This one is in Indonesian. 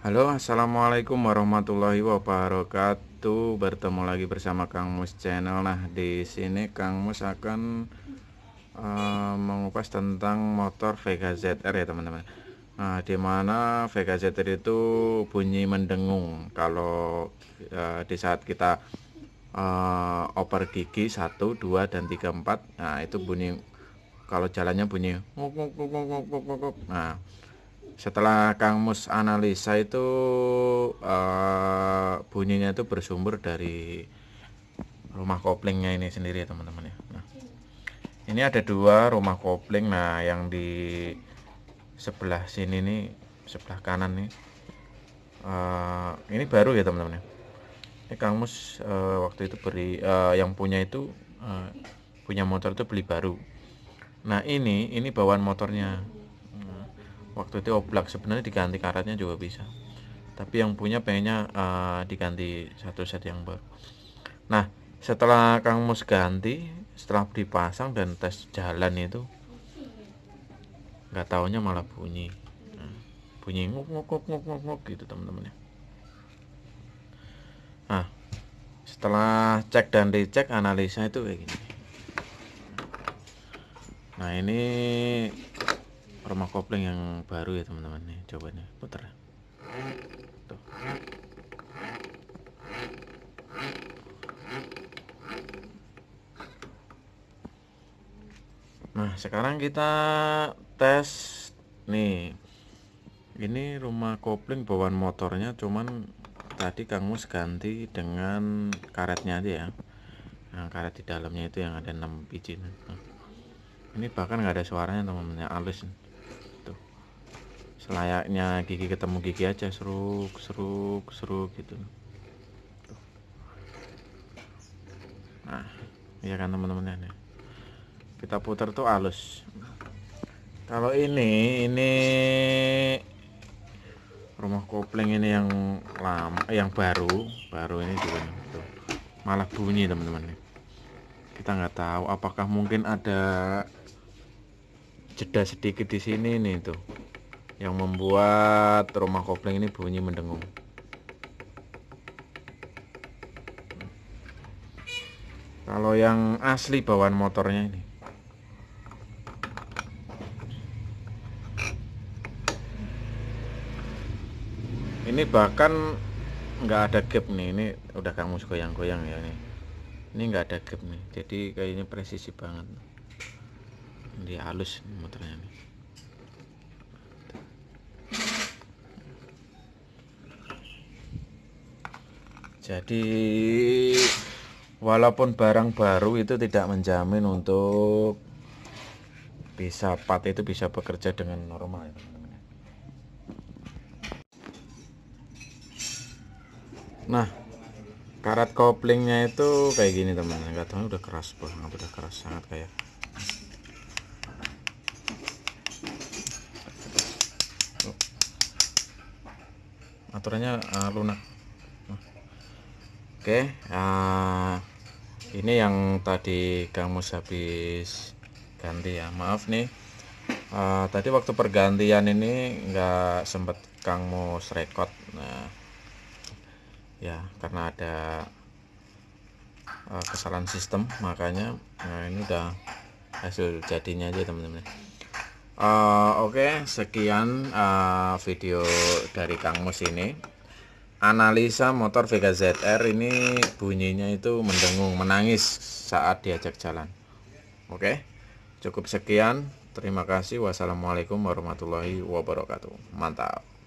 Halo assalamualaikum warahmatullahi wabarakatuh bertemu lagi bersama Kang Mus channel nah di sini Kang Mus akan uh, mengupas tentang motor Vega ZR ya teman-teman nah dimana Vega ZR itu bunyi mendengung kalau uh, di saat kita uh, oper gigi 1 2 dan 3 4 nah itu bunyi kalau jalannya bunyi nah setelah Kang Mus analisa itu uh, bunyinya itu bersumber dari rumah koplingnya ini sendiri ya teman-teman ya. Nah, ini ada dua rumah kopling. Nah yang di sebelah sini nih sebelah kanan nih uh, ini baru ya teman-teman ya. Ini Kang Mus uh, waktu itu beri uh, yang punya itu uh, punya motor itu beli baru. Nah ini ini bawaan motornya waktu itu oblak sebenarnya diganti karetnya juga bisa tapi yang punya pengennya uh, eh, diganti satu set yang baru nah setelah Kang Mus ganti setelah dipasang dan tes jalan itu nggak taunya malah bunyi nah, bunyi nguk nguk nguk nguk nguk, nguk gitu teman-teman ya nah setelah cek dan dicek analisa itu kayak gini nah ini rumah kopling yang baru ya teman-teman nih coba nih putar nah sekarang kita tes nih ini rumah kopling bawaan motornya cuman tadi kang mus ganti dengan karetnya aja ya nah, karet di dalamnya itu yang ada 6 biji nih. ini bahkan nggak ada suaranya teman-teman halus nih layaknya gigi ketemu gigi aja seruk seruk seruk gitu nah iya kan teman-teman ya kita putar tuh halus kalau ini ini rumah kopling ini yang lama eh, yang baru baru ini juga tuh. malah bunyi teman-teman kita nggak tahu apakah mungkin ada jeda sedikit di sini nih tuh yang membuat rumah kopling ini bunyi mendengung. Kalau yang asli bawaan motornya ini. Ini bahkan nggak ada gap nih, ini udah kamu goyang-goyang ya ini. Ini nggak ada gap nih, jadi kayaknya presisi banget. Dia halus motornya nih. Jadi walaupun barang baru itu tidak menjamin untuk bisa pat itu bisa bekerja dengan normal ya, ya. Nah, karat koplingnya itu kayak gini teman teman tahu udah keras banget udah keras sangat kayak oh. aturannya uh, lunak Oke, uh, ini yang tadi kamu habis ganti ya. Maaf nih, uh, tadi waktu pergantian ini nggak sempet Kang Mus rekod. Nah, ya karena ada uh, kesalahan sistem, makanya nah ini udah hasil jadinya aja teman-teman. Uh, Oke, okay, sekian uh, video dari Kang Mus ini analisa motor Vega ZR ini bunyinya itu mendengung menangis saat diajak jalan oke cukup sekian terima kasih wassalamualaikum warahmatullahi wabarakatuh mantap